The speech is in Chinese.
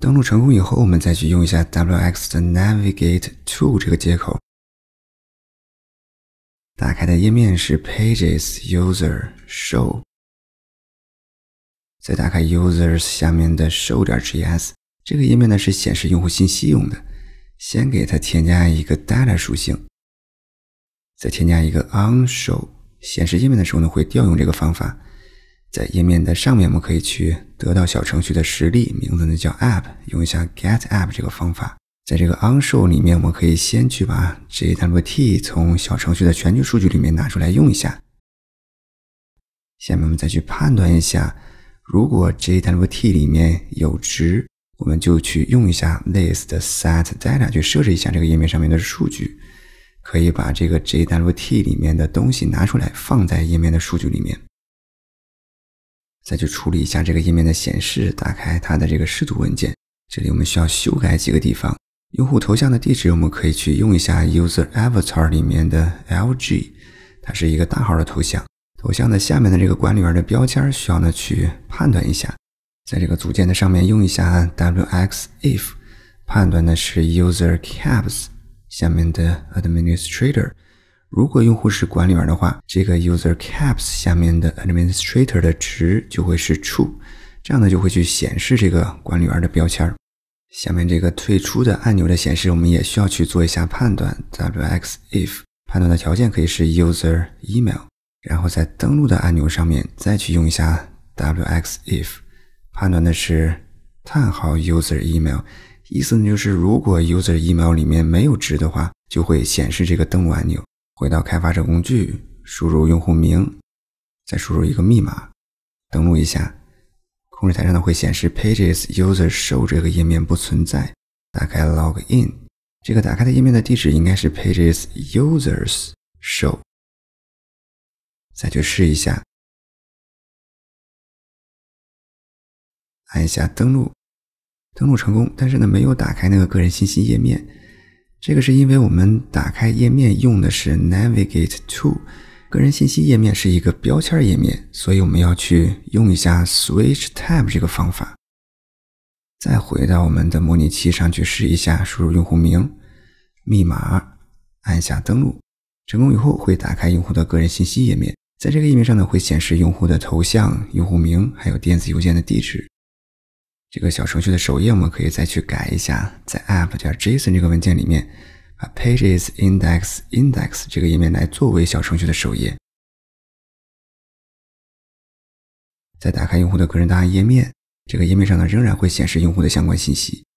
登录成功以后，我们再去用一下 wx 的 navigateTo 这个接口，打开的页面是 pages/user/show。再打开 users 下面的 show.js 点这个页面呢是显示用户信息用的。先给它添加一个 data 属性，再添加一个 onShow 显示页面的时候呢会调用这个方法。在页面的上面，我们可以去得到小程序的实例名字，呢叫 app，用一下 get app 这个方法。在这个 on show 里面，我们可以先去把 j w t 从小程序的全局数据里面拿出来用一下。下面我们再去判断一下，如果 j w t 里面有值，我们就去用一下 list set data 去设置一下这个页面上面的数据，可以把这个 j w t 里面的东西拿出来放在页面的数据里面。再去处理一下这个页面的显示，打开它的这个视图文件。这里我们需要修改几个地方。用户头像的地址我们可以去用一下 user avatar 里面的 lg，它是一个大号的头像。头像的下面的这个管理员的标签需要呢去判断一下，在这个组件的上面用一下 wx if，判断的是 user caps 下面的 administrator。如果用户是管理员的话，这个 user_caps 下面的 administrator 的值就会是 true，这样呢就会去显示这个管理员的标签。下面这个退出的按钮的显示，我们也需要去做一下判断。wx if 判断的条件可以是 user email，然后在登录的按钮上面再去用一下 wx if，判断的是叹号 user email，意思呢就是如果 user email 里面没有值的话，就会显示这个登录按钮。回到开发者工具，输入用户名，再输入一个密码，登录一下。控制台上呢会显示 pages users h o w 这个页面不存在。打开 log in，这个打开的页面的地址应该是 pages users show。再去试一下，按一下登录，登录成功，但是呢没有打开那个个人信息页面。这个是因为我们打开页面用的是 navigate to，个人信息页面是一个标签页面，所以我们要去用一下 switch tab 这个方法。再回到我们的模拟器上去试一下，输入用户名、密码，按下登录。成功以后会打开用户的个人信息页面，在这个页面上呢，会显示用户的头像、用户名还有电子邮件的地址。这个小程序的首页，我们可以再去改一下，在 app 叫 json 这个文件里面，把 pages/index/index 这个页面来作为小程序的首页。再打开用户的个人档案页面，这个页面上呢，仍然会显示用户的相关信息。